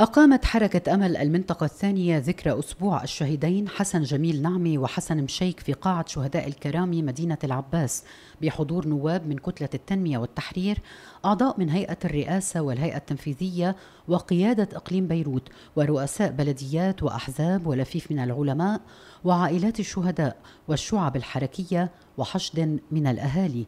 أقامت حركة أمل المنطقة الثانية ذكرى أسبوع الشهيدين حسن جميل نعمي وحسن مشيك في قاعة شهداء الكرامي مدينة العباس بحضور نواب من كتلة التنمية والتحرير أعضاء من هيئة الرئاسة والهيئة التنفيذية وقيادة إقليم بيروت ورؤساء بلديات وأحزاب ولفيف من العلماء وعائلات الشهداء والشعب الحركية وحشد من الأهالي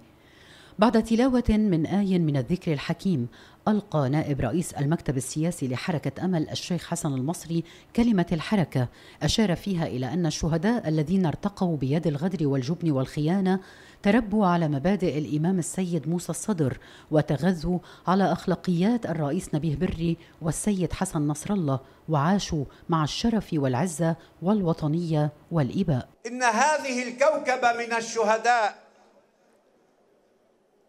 بعد تلاوة من آي من الذكر الحكيم ألقى نائب رئيس المكتب السياسي لحركة أمل الشيخ حسن المصري كلمة الحركة أشار فيها إلى أن الشهداء الذين ارتقوا بيد الغدر والجبن والخيانة تربوا على مبادئ الإمام السيد موسى الصدر وتغذوا على أخلاقيات الرئيس نبيه بري والسيد حسن نصر الله وعاشوا مع الشرف والعزة والوطنية والإباء إن هذه الكوكبة من الشهداء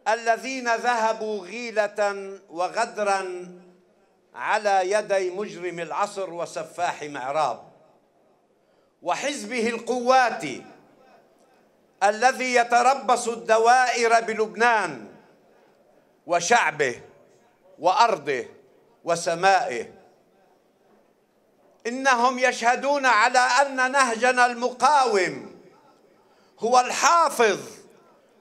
الذين ذهبوا غيلة وغدرا على يدي مجرم العصر وسفاح معراب وحزبه القواتي الذي يتربص الدوائر بلبنان وشعبه وارضه وسمائه انهم يشهدون على ان نهجنا المقاوم هو الحافظ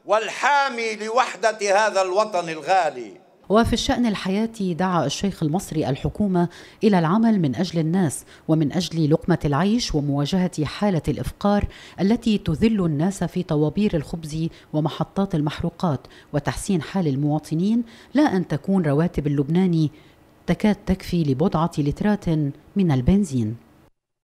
والحامي لوحدة هذا الوطن الغالي وفي الشأن الحياتي دعا الشيخ المصري الحكومة إلى العمل من أجل الناس ومن أجل لقمة العيش ومواجهة حالة الإفقار التي تذل الناس في طوابير الخبز ومحطات المحروقات وتحسين حال المواطنين لا أن تكون رواتب اللبناني تكاد تكفي لبضعة لترات من البنزين